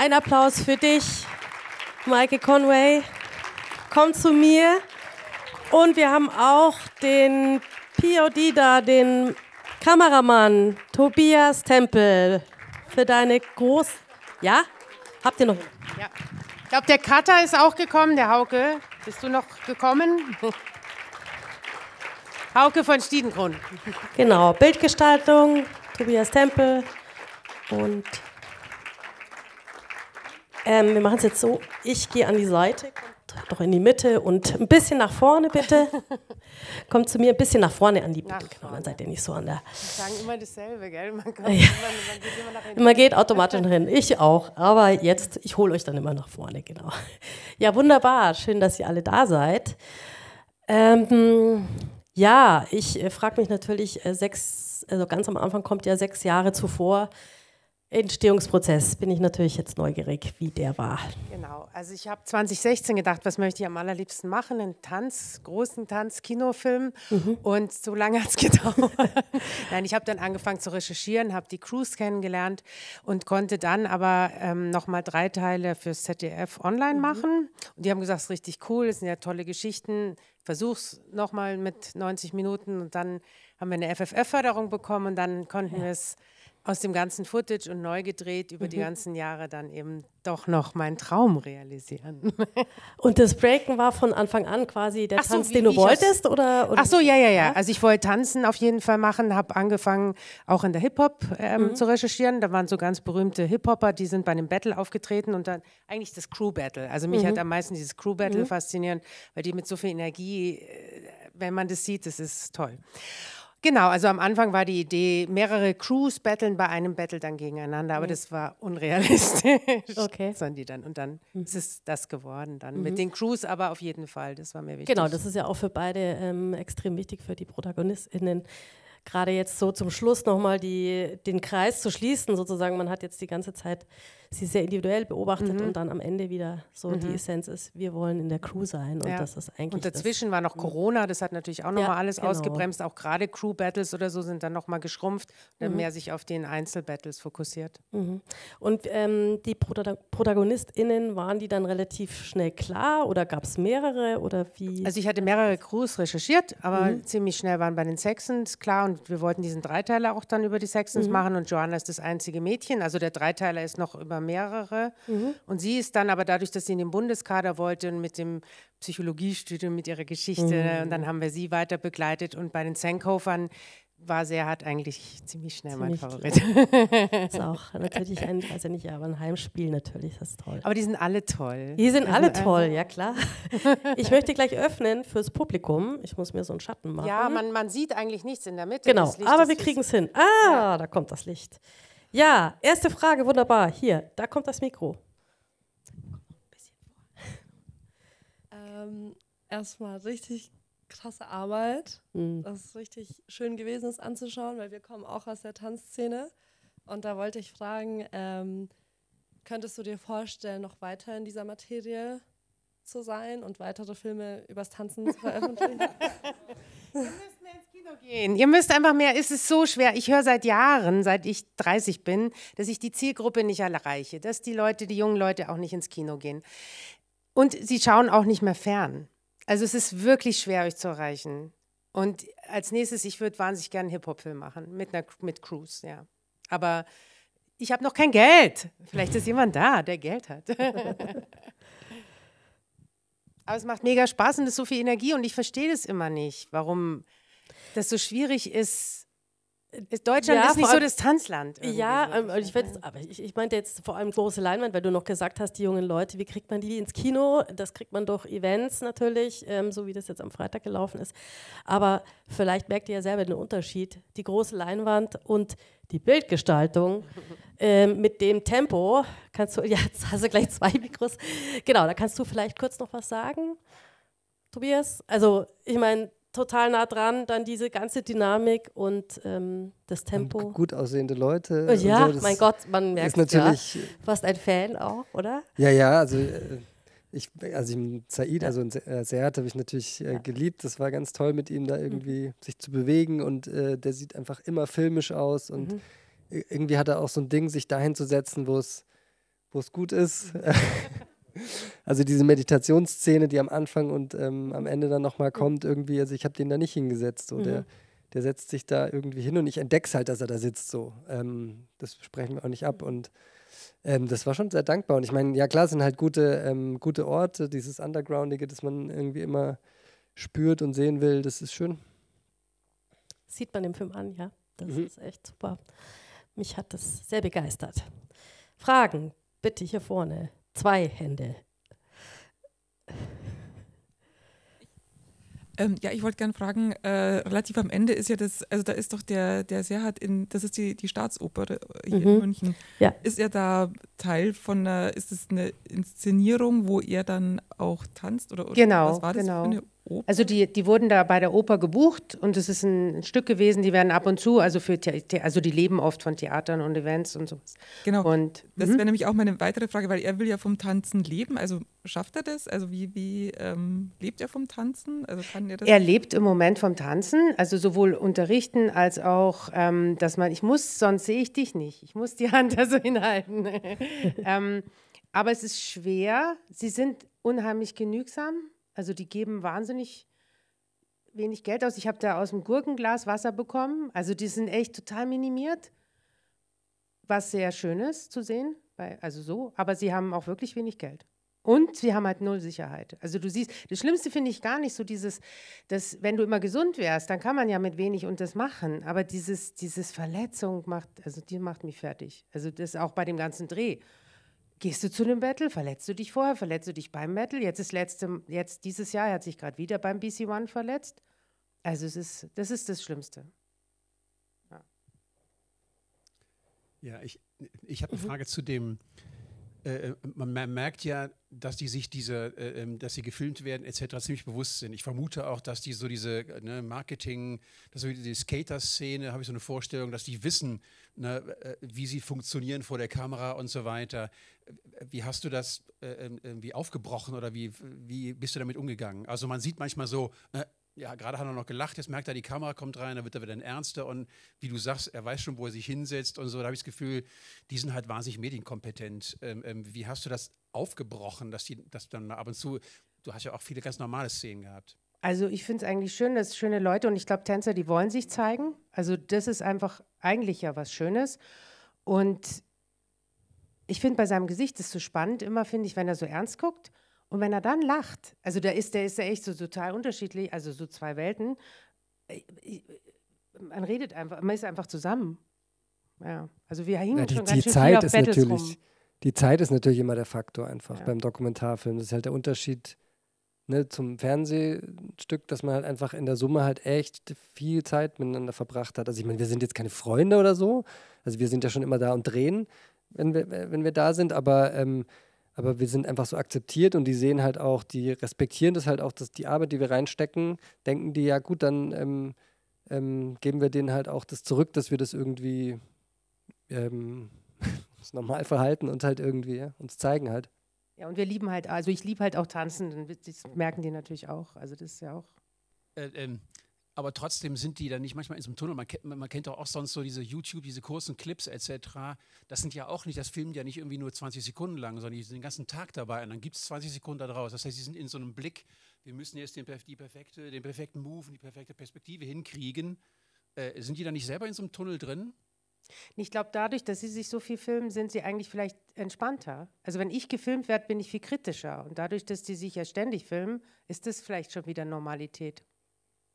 Ein Applaus für dich, Maike Conway. Komm zu mir. Und wir haben auch den POD da, den Kameramann Tobias Tempel, für deine groß. Ja? Habt ihr noch? Ja. Ich glaube, der Cutter ist auch gekommen, der Hauke. Bist du noch gekommen? Hauke von Stiedenkron. Genau, Bildgestaltung, Tobias Tempel und ähm, wir machen es jetzt so, ich gehe an die Seite, kommt doch in die Mitte und ein bisschen nach vorne bitte. kommt zu mir ein bisschen nach vorne an die Mitte. genau, dann seid ihr nicht so an der... Die sagen immer dasselbe, gell? Man, kommt, ja. man, man geht immer nach hinten. Man geht automatisch nach hinten, ich auch, aber jetzt, ich hole euch dann immer nach vorne, genau. Ja, wunderbar, schön, dass ihr alle da seid. Ähm, ja, ich äh, frage mich natürlich, äh, sechs, also ganz am Anfang kommt ja sechs Jahre zuvor, Entstehungsprozess bin ich natürlich jetzt neugierig, wie der war. Genau, also ich habe 2016 gedacht, was möchte ich am allerliebsten machen? Einen Tanz, großen Tanz, Kinofilm. Mhm. Und so lange hat es gedauert. Nein, ich habe dann angefangen zu recherchieren, habe die Crews kennengelernt und konnte dann aber ähm, nochmal drei Teile fürs ZDF online mhm. machen. Und die haben gesagt, es ist richtig cool, es sind ja tolle Geschichten. Versuch's nochmal mit 90 Minuten und dann haben wir eine FFF-Förderung bekommen und dann konnten ja. wir es aus dem ganzen Footage und neu gedreht über mhm. die ganzen Jahre dann eben doch noch meinen Traum realisieren. Und das Breaken war von Anfang an quasi der so, Tanz, den du wolltest? Oder, oder, Ach so, ja, ja, ja. Also ich wollte tanzen auf jeden Fall machen, habe angefangen auch in der Hip-Hop ähm, mhm. zu recherchieren. Da waren so ganz berühmte Hip-Hopper, die sind bei einem Battle aufgetreten und dann eigentlich das Crew-Battle. Also mich mhm. hat am meisten dieses Crew-Battle mhm. faszinierend, weil die mit so viel Energie, äh, wenn man das sieht, das ist toll. Genau, also am Anfang war die Idee, mehrere Crews battlen bei einem Battle dann gegeneinander, aber mhm. das war unrealistisch. Okay. Sondern die dann, und dann mhm. ist es das geworden dann. Mhm. Mit den Crews aber auf jeden Fall, das war mir wichtig. Genau, das ist ja auch für beide ähm, extrem wichtig, für die ProtagonistInnen. Gerade jetzt so zum Schluss nochmal den Kreis zu schließen, sozusagen. Man hat jetzt die ganze Zeit sie sehr individuell beobachtet mhm. und dann am Ende wieder so mhm. die Essenz ist, wir wollen in der Crew sein. Und ja. das ist eigentlich. Und dazwischen war noch mhm. Corona, das hat natürlich auch nochmal ja, alles genau. ausgebremst. Auch gerade Crew-Battles oder so sind dann nochmal geschrumpft, mhm. mehr sich auf den Einzelbattles fokussiert. Mhm. Und ähm, die Prota ProtagonistInnen waren die dann relativ schnell klar oder gab es mehrere oder wie? Also ich hatte mehrere Crews recherchiert, aber mhm. ziemlich schnell waren bei den Sexons klar und wir wollten diesen Dreiteiler auch dann über die Sexons machen und Joanna ist das einzige Mädchen. Also der Dreiteiler ist noch über über mehrere. Mhm. Und sie ist dann aber dadurch, dass sie in den Bundeskader wollte und mit dem Psychologiestudium, mit ihrer Geschichte, mhm. und dann haben wir sie weiter begleitet. Und bei den Senkofern war sehr hart eigentlich ziemlich schnell ziemlich mein Favorit. ist auch natürlich ein, weiß ja nicht, aber ein Heimspiel natürlich, das ist toll. Aber die sind alle toll. Die sind also, alle äh, toll, ja klar. Ich möchte gleich öffnen fürs Publikum. Ich muss mir so einen Schatten machen. Ja, man, man sieht eigentlich nichts in der Mitte. Genau, Licht, aber wir kriegen es hin. Ah, ja. da kommt das Licht. Ja, erste Frage, wunderbar. Hier, da kommt das Mikro. Ähm, erstmal richtig krasse Arbeit. Mhm. Das ist richtig schön gewesen, es anzuschauen, weil wir kommen auch aus der Tanzszene. Und da wollte ich fragen, ähm, könntest du dir vorstellen, noch weiter in dieser Materie zu sein und weitere Filme übers Tanzen zu veröffentlichen? Kino gehen. Ihr müsst einfach mehr, es ist so schwer. Ich höre seit Jahren, seit ich 30 bin, dass ich die Zielgruppe nicht erreiche, dass die Leute, die jungen Leute auch nicht ins Kino gehen. Und sie schauen auch nicht mehr fern. Also es ist wirklich schwer, euch zu erreichen. Und als nächstes, ich würde wahnsinnig gerne einen Hip-Hop-Film machen mit, einer, mit Cruise, ja. Aber ich habe noch kein Geld. Vielleicht ist jemand da, der Geld hat. Aber es macht mega Spaß und es ist so viel Energie und ich verstehe das immer nicht, warum das so schwierig ist. Äh, Deutschland ja, ist nicht so das Tanzland. Ja, so. Ähm, ich, weiß, aber ich, ich, meinte jetzt vor allem große Leinwand, weil du noch gesagt hast, die jungen Leute, wie kriegt man die ins Kino? Das kriegt man durch Events natürlich, ähm, so wie das jetzt am Freitag gelaufen ist. Aber vielleicht merkt ihr ja selber den Unterschied. Die große Leinwand und die Bildgestaltung ähm, mit dem Tempo kannst du, ja, jetzt hast du gleich zwei Mikros. Genau, da kannst du vielleicht kurz noch was sagen, Tobias. Also, ich meine, total nah dran, dann diese ganze Dynamik und ähm, das Tempo. Und gut aussehende Leute. Ja, so, mein Gott, man merkt es natürlich. Ja. Äh, Fast ein Fan auch, oder? Ja, ja, also äh, ich, also im Said, ja. also in äh, Seat habe ich natürlich äh, geliebt. Das war ganz toll mit ihm da irgendwie mhm. sich zu bewegen und äh, der sieht einfach immer filmisch aus und mhm. irgendwie hat er auch so ein Ding, sich dahin zu setzen, wo es gut ist. Also diese Meditationsszene, die am Anfang und ähm, am Ende dann nochmal kommt, irgendwie, also ich habe den da nicht hingesetzt. So. Mhm. Der, der setzt sich da irgendwie hin und ich entdeck's halt, dass er da sitzt. So. Ähm, das sprechen wir auch nicht ab. Und ähm, das war schon sehr dankbar. Und ich meine, ja klar, es sind halt gute, ähm, gute Orte, dieses Undergroundige, das man irgendwie immer spürt und sehen will, das ist schön. Sieht man im Film an, ja. Das mhm. ist echt super. Mich hat das sehr begeistert. Fragen, bitte hier vorne zwei Hände. Ähm, ja, ich wollte gerne fragen, äh, relativ am Ende ist ja das, also da ist doch der, der Serhat in, das ist die, die Staatsoper äh, hier mhm. in München. Ja. Ist er da Teil von einer, ist es eine Inszenierung, wo er dann auch tanzt oder, oder genau, was war das genau. für eine Oper? Also die, die wurden da bei der Oper gebucht und es ist ein Stück gewesen, die werden ab und zu, also für also die leben oft von Theatern und Events und sowas. Genau. Und, das wäre mhm. nämlich auch meine weitere Frage, weil er will ja vom Tanzen leben. Also schafft er das? Also wie, wie ähm, lebt er vom Tanzen? Also kann er das? Er lebt im Moment vom Tanzen, also sowohl unterrichten als auch, ähm, dass man, ich muss, sonst sehe ich dich nicht. Ich muss die Hand da so hinhalten. ähm, aber es ist schwer. Sie sind unheimlich genügsam. Also die geben wahnsinnig wenig Geld aus. Ich habe da aus dem Gurkenglas Wasser bekommen. Also die sind echt total minimiert, was sehr schön ist zu sehen. Weil, also so, aber sie haben auch wirklich wenig Geld. Und sie haben halt null Sicherheit. Also du siehst, das Schlimmste finde ich gar nicht so dieses, dass wenn du immer gesund wärst, dann kann man ja mit wenig und das machen. Aber dieses, dieses Verletzung macht, also die macht mich fertig. Also das auch bei dem ganzen Dreh. Gehst du zu einem Battle? Verletzt du dich vorher? Verletzt du dich beim Battle? Jetzt ist letzte, jetzt dieses Jahr, er hat sich gerade wieder beim BC One verletzt. Also es ist, das ist das Schlimmste. Ja, ja ich, ich habe eine mhm. Frage zu dem, äh, man, merkt ja, dass die sich diese, äh, ähm, dass sie gefilmt werden etc. ziemlich bewusst sind. Ich vermute auch, dass die so diese ne, Marketing, dass so die Skater-Szene, habe ich so eine Vorstellung, dass die wissen, ne, äh, wie sie funktionieren vor der Kamera und so weiter. Wie hast du das äh, ähm, irgendwie aufgebrochen oder wie, wie bist du damit umgegangen? Also man sieht manchmal so, ne, ja, gerade hat er noch gelacht, jetzt merkt er, die Kamera kommt rein, da wird er wieder ein Ernster und wie du sagst, er weiß schon, wo er sich hinsetzt und so. Da habe ich das Gefühl, die sind halt wahnsinnig medienkompetent. Ähm, ähm, wie hast du das aufgebrochen, dass die, dass dann ab und zu, du hast ja auch viele ganz normale Szenen gehabt. Also ich finde es eigentlich schön, dass schöne Leute und ich glaube Tänzer, die wollen sich zeigen. Also das ist einfach eigentlich ja was Schönes und ich finde bei seinem Gesicht ist so spannend immer finde ich, wenn er so ernst guckt und wenn er dann lacht, also der ist, der ist ja echt so total unterschiedlich, also so zwei Welten. Äh, äh, man redet einfach, man ist einfach zusammen. Ja, also wir hingen ja, die, schon ganz die schön Zeit viel auf ist natürlich, Die Zeit ist natürlich immer der Faktor einfach ja. beim Dokumentarfilm. Das ist halt der Unterschied ne, zum Fernsehstück, dass man halt einfach in der Summe halt echt viel Zeit miteinander verbracht hat. Also ich meine, wir sind jetzt keine Freunde oder so. Also wir sind ja schon immer da und drehen, wenn wir, äh, wenn wir da sind, aber ähm, aber wir sind einfach so akzeptiert und die sehen halt auch, die respektieren das halt auch, dass die Arbeit, die wir reinstecken, denken die, ja gut, dann ähm, ähm, geben wir denen halt auch das zurück, dass wir das irgendwie ähm, das normal verhalten und halt irgendwie ja, uns zeigen halt. Ja, und wir lieben halt, also ich liebe halt auch Tanzen, das merken die natürlich auch. Also das ist ja auch. Äh, ähm, aber trotzdem sind die dann nicht manchmal in so einem Tunnel. Man, man kennt doch auch sonst so diese YouTube, diese kurzen Clips etc. Das sind ja auch nicht, das filmt ja nicht irgendwie nur 20 Sekunden lang, sondern die sind den ganzen Tag dabei und dann gibt es 20 Sekunden da draus. Das heißt, sie sind in so einem Blick, wir müssen jetzt den, die perfekte, den perfekten Move, und die perfekte Perspektive hinkriegen. Äh, sind die dann nicht selber in so einem Tunnel drin? Ich glaube, dadurch, dass sie sich so viel filmen, sind sie eigentlich vielleicht entspannter. Also wenn ich gefilmt werde, bin ich viel kritischer. Und dadurch, dass die sich ja ständig filmen, ist das vielleicht schon wieder Normalität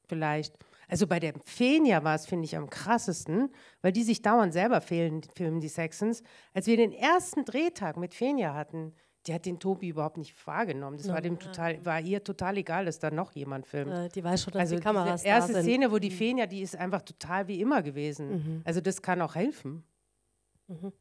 vielleicht. Also bei der Fenia war es, finde ich, am krassesten, weil die sich dauernd selber fehlen, die filmen die Sexons. Als wir den ersten Drehtag mit Fenia hatten, die hat den Tobi überhaupt nicht wahrgenommen. Das no, war dem total, war ihr total egal, dass da noch jemand filmt. Die weiß schon, dass also die Kameras die erste sind. Szene, wo die mhm. Fenia, die ist einfach total wie immer gewesen. Mhm. Also das kann auch helfen. Mhm.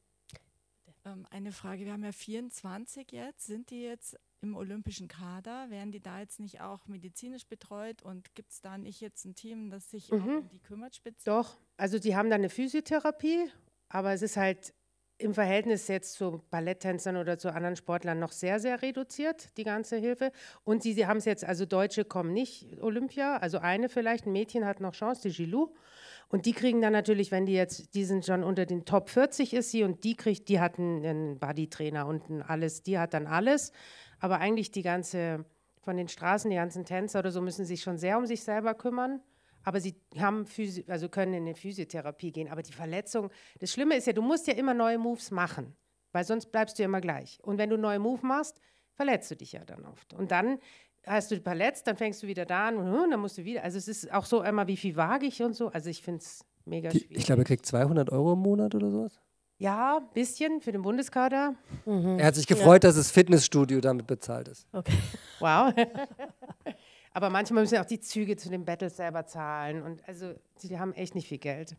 Ähm, eine Frage, wir haben ja 24 jetzt. Sind die jetzt im olympischen Kader? Werden die da jetzt nicht auch medizinisch betreut und gibt es da nicht jetzt ein Team, das sich mhm. um die kümmert speziell? Doch, also die haben da eine Physiotherapie, aber es ist halt im Verhältnis jetzt zu Balletttänzern oder zu anderen Sportlern noch sehr, sehr reduziert, die ganze Hilfe. Und sie, die haben es jetzt, also Deutsche kommen nicht Olympia, also eine vielleicht, ein Mädchen hat noch Chance, die Gilou. Und die kriegen dann natürlich, wenn die jetzt, die sind schon unter den Top 40 ist sie und die kriegt, die hat einen Bodytrainer und ein alles, die hat dann alles. Aber eigentlich die ganze, von den Straßen, die ganzen Tänzer oder so müssen sich schon sehr um sich selber kümmern. Aber sie haben Physi also können in eine Physiotherapie gehen. Aber die Verletzung, das Schlimme ist ja, du musst ja immer neue Moves machen, weil sonst bleibst du ja immer gleich. Und wenn du neue Move machst, verletzt du dich ja dann oft. Und dann hast du dich verletzt, dann fängst du wieder da an und hm, dann musst du wieder. Also es ist auch so immer, wie viel wage ich und so. Also ich finde es mega schwierig. Ich glaube, er kriegt 200 Euro im Monat oder sowas. Ja, ein bisschen für den Bundeskader. Mhm. Er hat sich gefreut, ja. dass das Fitnessstudio damit bezahlt ist. Okay. Wow. Aber manchmal müssen auch die Züge zu den Battles selber zahlen. Und also, die haben echt nicht viel Geld.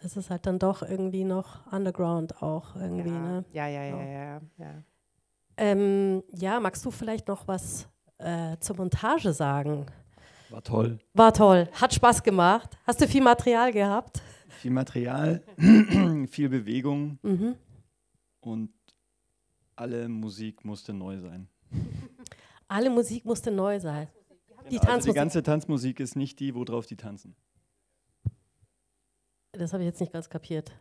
Es ist halt dann doch irgendwie noch Underground auch irgendwie, ja. ne? Ja, ja, ja, ja. Ja. ja. Ähm, ja magst du vielleicht noch was äh, zur Montage sagen? War toll. War toll. Hat Spaß gemacht. Hast du viel Material gehabt? viel Material, viel Bewegung mhm. und alle Musik musste neu sein. Alle Musik musste neu sein. Die, genau, also die ganze Tanzmusik ist nicht die, worauf die tanzen. Das habe ich jetzt nicht ganz kapiert.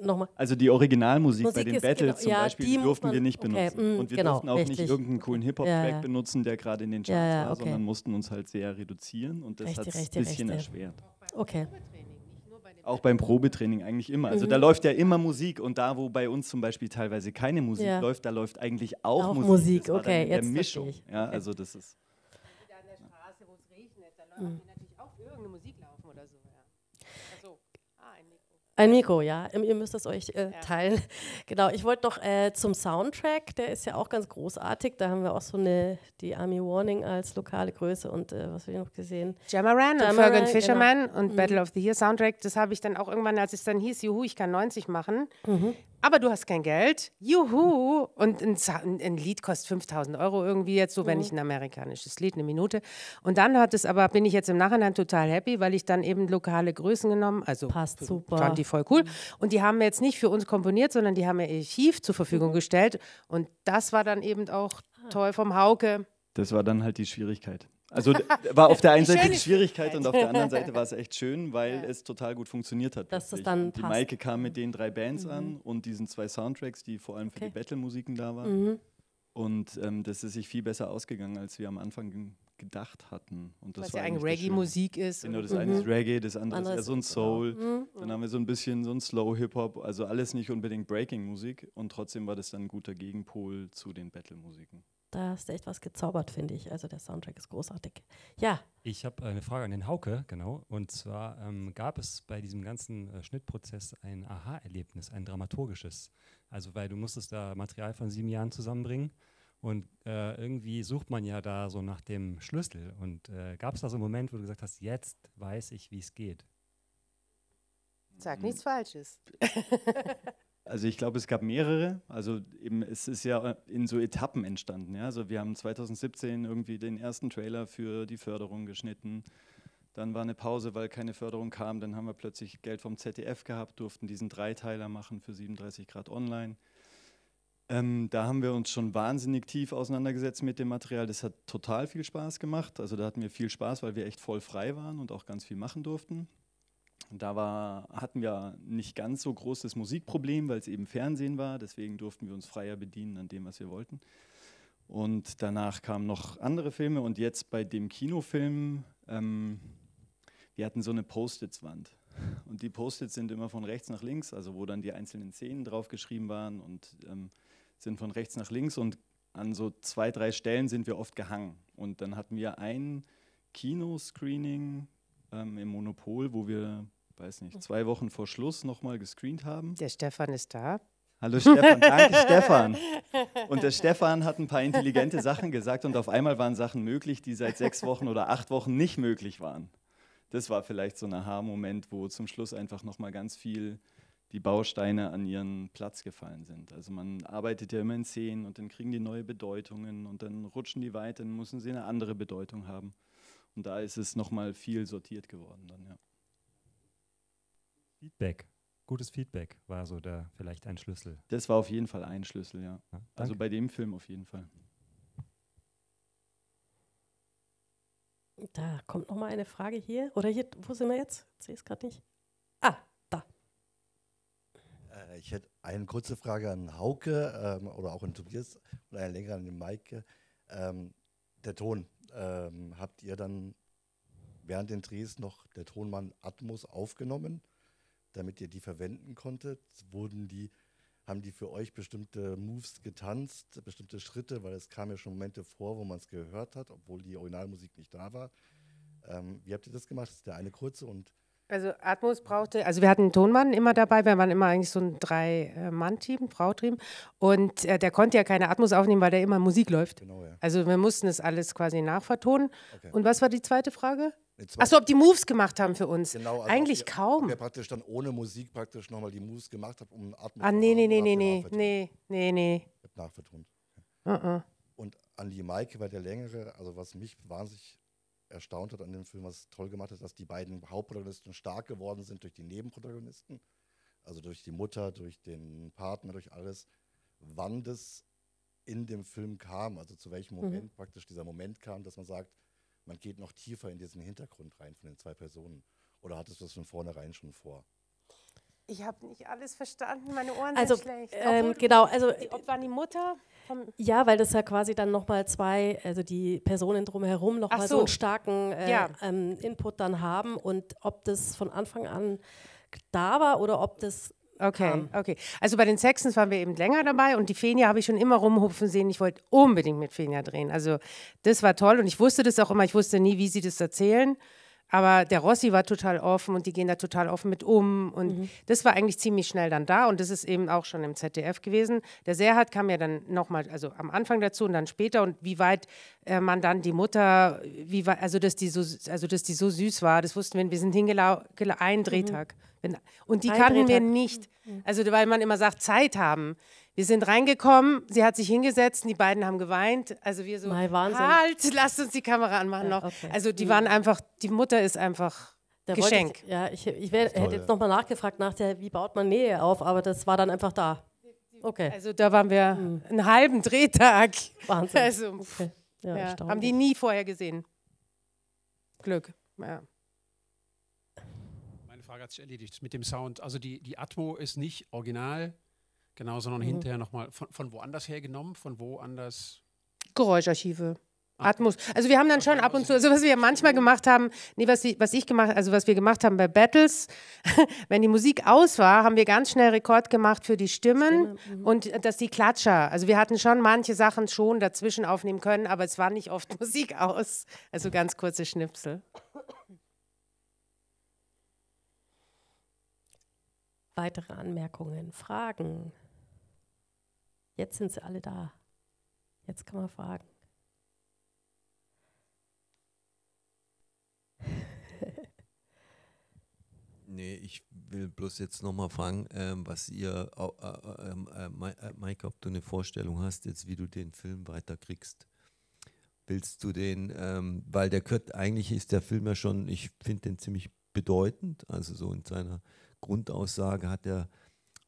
Nochmal. Also die Originalmusik Musik bei den Battles genau, zum ja, Beispiel die durften wir nicht okay, benutzen. Mm, und wir genau, durften auch richtig. nicht irgendeinen coolen Hip-Hop-Track ja, ja. benutzen, der gerade in den Charts war, okay. sondern mussten uns halt sehr reduzieren und das hat es ein bisschen erschwert. Okay. Auch beim Probetraining eigentlich immer. Also mhm. da läuft ja immer Musik und da, wo bei uns zum Beispiel teilweise keine Musik ja. läuft, da läuft eigentlich auch, auch Musik. Musik, okay, jetzt der Mischung. Ja, also das ist. Da Ein Mikro, ja. Ihr müsst das euch äh, teilen. Ja. Genau, ich wollte noch äh, zum Soundtrack, der ist ja auch ganz großartig. Da haben wir auch so eine, die Army Warning als lokale Größe und äh, was habe ich noch gesehen? Jamaran, Jamaran und Fergan genau. Fisherman genau. und mhm. Battle of the Year Soundtrack. Das habe ich dann auch irgendwann, als es dann hieß, juhu, ich kann 90 machen, mhm. aber du hast kein Geld. Juhu! Und ein, ein Lied kostet 5000 Euro irgendwie jetzt, so wenn mhm. ich ein amerikanisches Lied, eine Minute. Und dann hat es aber, bin ich jetzt im Nachhinein total happy, weil ich dann eben lokale Größen genommen, also Passt super. 20 die voll cool. Und die haben jetzt nicht für uns komponiert, sondern die haben ihr Archiv zur Verfügung gestellt. Und das war dann eben auch ah. toll vom Hauke. Das war dann halt die Schwierigkeit. Also war auf der einen Seite die Schwierigkeit und auf der anderen Seite war es echt schön, weil ja. es total gut funktioniert hat. Dass das dann die passt. Maike kam mit den drei Bands mhm. an und diesen zwei Soundtracks, die vor allem für okay. die Battle-Musiken da waren. Mhm. Und ähm, das ist sich viel besser ausgegangen, als wir am Anfang gedacht hatten. Und das Weil es ja eigentlich Reggae-Musik ist. Genau, das mhm. eine ist Reggae, das andere Anderes ist eher so ein Soul. Mhm. Dann haben wir so ein bisschen so ein Slow-Hip-Hop, also alles nicht unbedingt Breaking-Musik. Und trotzdem war das dann ein guter Gegenpol zu den Battle-Musiken. Da hast du echt was gezaubert, finde ich. Also der Soundtrack ist großartig. Ja. Ich habe eine Frage an den Hauke, genau. Und zwar ähm, gab es bei diesem ganzen äh, Schnittprozess ein Aha-Erlebnis, ein dramaturgisches. Also weil du musstest da Material von sieben Jahren zusammenbringen. Und äh, irgendwie sucht man ja da so nach dem Schlüssel. Und äh, gab es da so einen Moment, wo du gesagt hast, jetzt weiß ich, wie es geht? Sag hm. nichts Falsches. Also ich glaube, es gab mehrere. Also eben, es ist ja in so Etappen entstanden. Ja? Also wir haben 2017 irgendwie den ersten Trailer für die Förderung geschnitten. Dann war eine Pause, weil keine Förderung kam. Dann haben wir plötzlich Geld vom ZDF gehabt, durften diesen Dreiteiler machen für 37 Grad Online. Ähm, da haben wir uns schon wahnsinnig tief auseinandergesetzt mit dem Material. Das hat total viel Spaß gemacht. Also da hatten wir viel Spaß, weil wir echt voll frei waren und auch ganz viel machen durften. Da war, hatten wir nicht ganz so großes Musikproblem, weil es eben Fernsehen war. Deswegen durften wir uns freier bedienen an dem, was wir wollten. Und danach kamen noch andere Filme. Und jetzt bei dem Kinofilm ähm, wir hatten so eine Post-its-Wand. Und die Post-its sind immer von rechts nach links, also wo dann die einzelnen Szenen draufgeschrieben waren und ähm, sind von rechts nach links und an so zwei, drei Stellen sind wir oft gehangen. Und dann hatten wir ein Kinoscreening ähm, im Monopol, wo wir, weiß nicht, zwei Wochen vor Schluss nochmal gescreent haben. Der Stefan ist da. Hallo Stefan, danke Stefan. Und der Stefan hat ein paar intelligente Sachen gesagt und auf einmal waren Sachen möglich, die seit sechs Wochen oder acht Wochen nicht möglich waren das war vielleicht so ein Aha-Moment, wo zum Schluss einfach nochmal ganz viel die Bausteine an ihren Platz gefallen sind. Also man arbeitet ja immer in Szenen und dann kriegen die neue Bedeutungen und dann rutschen die weiter, dann müssen sie eine andere Bedeutung haben. Und da ist es nochmal viel sortiert geworden dann, ja. Feedback. Gutes Feedback war so da vielleicht ein Schlüssel. Das war auf jeden Fall ein Schlüssel, ja. ja also bei dem Film auf jeden Fall. Da kommt noch mal eine Frage hier. Oder hier, wo sind wir jetzt? Ich sehe es gerade nicht. Ah, da. Äh, ich hätte eine kurze Frage an Hauke ähm, oder auch an Tobias und eine längere an den Maike. Ähm, der Ton. Ähm, habt ihr dann während den Drehs noch der Tonmann Atmos aufgenommen, damit ihr die verwenden konntet? Wurden die haben die für euch bestimmte Moves getanzt, bestimmte Schritte, weil es kamen ja schon Momente vor, wo man es gehört hat, obwohl die Originalmusik nicht da war. Ähm, wie habt ihr das gemacht? Das ist der eine kurze und also Atmos brauchte, also wir hatten einen Tonmann immer dabei, wir waren immer eigentlich so ein Drei-Mann-Team, Frau-Team. Und äh, der konnte ja keine Atmos aufnehmen, weil da immer Musik läuft. Genau, ja. Also wir mussten das alles quasi nachvertonen. Okay. Und was war die zweite Frage? Achso, ob die Moves gemacht haben für uns. Genau, also Eigentlich ob ihr, kaum. Ob ihr praktisch dann ohne Musik praktisch nochmal die Moves gemacht habt, um Atmung Ah, nee, nee, nee, nee, nee, nee, nee, nee. Mit nachvertont. Uh -uh. Und an die Maike war der längere, also was mich wahnsinnig erstaunt hat an dem Film, was toll gemacht hat, dass die beiden Hauptprotagonisten stark geworden sind durch die Nebenprotagonisten, also durch die Mutter, durch den Partner, durch alles. Wann das in dem Film kam, also zu welchem mhm. Moment mhm. praktisch dieser Moment kam, dass man sagt, man geht noch tiefer in diesen Hintergrund rein von den zwei Personen. Oder hattest du das von vornherein schon vor? Ich habe nicht alles verstanden, meine Ohren also, sind schlecht. Ähm, Obwohl, genau, also ob war die Mutter? Ja, weil das ja quasi dann nochmal zwei, also die Personen drumherum nochmal so. so einen starken äh, ja. ähm, Input dann haben und ob das von Anfang an da war oder ob das Okay, kam. Ähm. okay. Also bei den Sexens waren wir eben länger dabei und die Fenia habe ich schon immer rumhupfen sehen. Ich wollte unbedingt mit Fenia drehen. Also das war toll und ich wusste das auch immer. Ich wusste nie, wie sie das erzählen. Aber der Rossi war total offen und die gehen da total offen mit um. Und mhm. das war eigentlich ziemlich schnell dann da und das ist eben auch schon im ZDF gewesen. Der Serhat kam ja dann nochmal, also am Anfang dazu und dann später und wie weit äh, man dann die Mutter, wie weit, also dass die so, also dass die so süß war, das wussten wir, wir sind hingelaufen, ein mhm. Drehtag. Mhm. Und die Ein kannten Drehtag. wir nicht. Mhm. Also, weil man immer sagt, Zeit haben. Wir sind reingekommen, sie hat sich hingesetzt, und die beiden haben geweint. Also wir so, Mein Wahnsinn. halt, lasst uns die Kamera anmachen Ja, noch. okay. Also die mhm. waren einfach, die Mutter ist einfach Da Geschenk. Ich, ja, ich, ich wär, hätte jetzt nochmal nachgefragt nach der, wie baut man Nähe auf, aber das war dann einfach da. Okay, Also da waren wir mhm. einen halben Drehtag. Wahnsinn. Also okay. Ja, ja. haben die nie vorher gesehen. Glück. Ja. Meine Frage hat sich erledigt mit dem Sound. Also die, die Atmo ist nicht original, Genau, sondern mhm. hinterher nochmal von, von woanders hergenommen, von woanders. Geräuscharchive. Ah. Atmos. Also wir haben dann schon ab und zu, also was wir manchmal gemacht haben, nee, was, was ich gemacht, also was wir gemacht haben bei Battles, wenn die Musik aus war, haben wir ganz schnell Rekord gemacht für die Stimmen Stimme. Mhm. und dass die Klatscher. Also wir hatten schon manche Sachen schon dazwischen aufnehmen können, aber es war nicht oft Musik aus. Also ganz kurze Schnipsel. Weitere Anmerkungen, Fragen? Jetzt sind sie alle da. Jetzt kann man fragen. nee, ich will bloß jetzt nochmal fragen, ähm, was ihr, äh, äh, ähm, äh, äh, Mike, ob du eine Vorstellung hast, jetzt wie du den Film weiterkriegst. Willst du den, ähm, weil der Kurt, eigentlich ist der Film ja schon, ich finde den ziemlich bedeutend, also so in seiner Grundaussage hat er,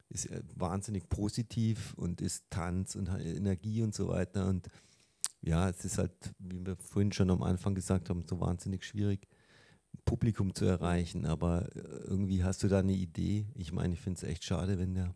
ist wahnsinnig positiv und ist Tanz und Energie und so weiter. Und ja, es ist halt, wie wir vorhin schon am Anfang gesagt haben, so wahnsinnig schwierig, Publikum zu erreichen. Aber äh, irgendwie hast du da eine Idee. Ich meine, ich finde es echt schade, wenn der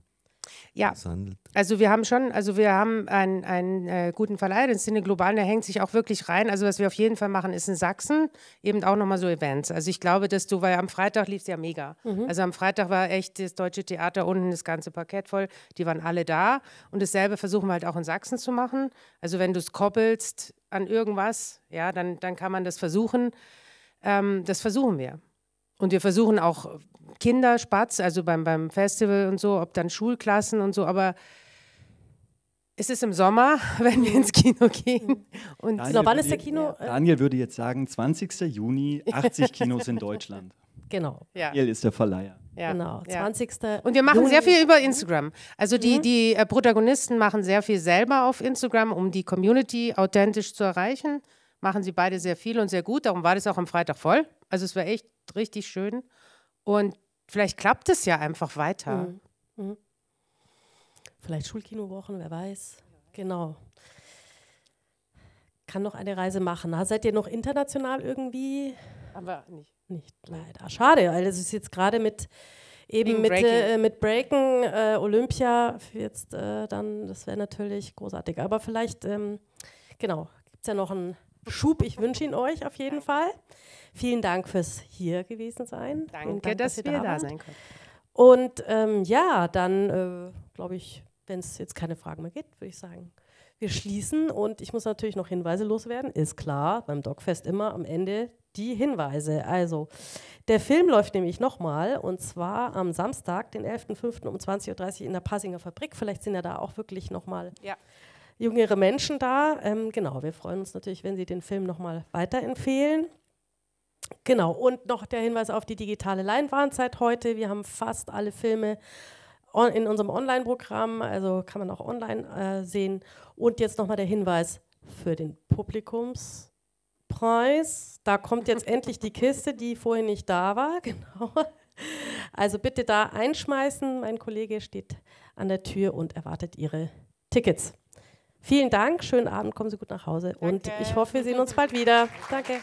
ja. misshandelt. Also wir haben schon, also wir haben einen, einen äh, guten Verleih, den Cine Global, der hängt sich auch wirklich rein. Also was wir auf jeden Fall machen, ist in Sachsen eben auch nochmal so Events. Also ich glaube, dass du, weil am Freitag lief es ja mega. Mhm. Also am Freitag war echt das Deutsche Theater unten das ganze Parkett voll. Die waren alle da. Und dasselbe versuchen wir halt auch in Sachsen zu machen. Also wenn du es koppelst an irgendwas, ja, dann, dann kann man das versuchen. Ähm, das versuchen wir. Und wir versuchen auch Kinderspatz, also beim, beim Festival und so, ob dann Schulklassen und so, aber es ist im Sommer, wenn wir ins Kino gehen. Und Daniel, genau, wann ist der Kino? Äh? Daniel würde jetzt sagen, 20. Juni, 80 Kinos in Deutschland. Genau. Ja. Daniel ist der Verleiher. Ja. Genau, 20. Ja. Und wir machen Juni. sehr viel über Instagram. Also die, mhm. die äh, Protagonisten machen sehr viel selber auf Instagram, um die Community authentisch zu erreichen. Machen sie beide sehr viel und sehr gut. Darum war das auch am Freitag voll. Also es war echt richtig schön. Und Vielleicht klappt es ja einfach weiter. Mhm. Mhm. Vielleicht Schulkinowochen, wer weiß. Genau. Kann noch eine Reise machen. Seid ihr noch international irgendwie? Aber nicht. Nicht, leider. Schade, weil es ist jetzt gerade mit eben mit äh, mit Breaken äh, Olympia jetzt äh, dann, das wäre natürlich großartig. Aber vielleicht, ähm, genau, gibt es ja noch ein Schub. Ich wünsche ihn euch auf jeden Fall. Vielen Dank fürs hier gewesen sein. Danke, Dank, dass, dass wir da, da sein konnten. Und ähm, ja, dann äh, glaube ich, wenn es jetzt keine Fragen mehr gibt, würde ich sagen, wir schließen. Und ich muss natürlich noch Hinweise loswerden. Ist klar, beim Dogfest immer am Ende die Hinweise. Also, der Film läuft nämlich nochmal und zwar am Samstag, den 11.05. um 20.30 Uhr in der Passinger Fabrik. Vielleicht sind ja da auch wirklich nochmal. Ja jüngere Menschen da. Ähm, genau, wir freuen uns natürlich, wenn Sie den Film nochmal weiterempfehlen. Genau, und noch der Hinweis auf die digitale Leinwand seit heute. Wir haben fast alle Filme in unserem Online-Programm, also kann man auch online äh, sehen. Und jetzt nochmal der Hinweis für den Publikumspreis. Da kommt jetzt endlich die Kiste, die vorher nicht da war. Genau. Also bitte da einschmeißen. Mein Kollege steht an der Tür und erwartet Ihre Tickets. Vielen Dank, schönen Abend, kommen Sie gut nach Hause Danke. und ich hoffe, wir sehen uns bald wieder. Danke.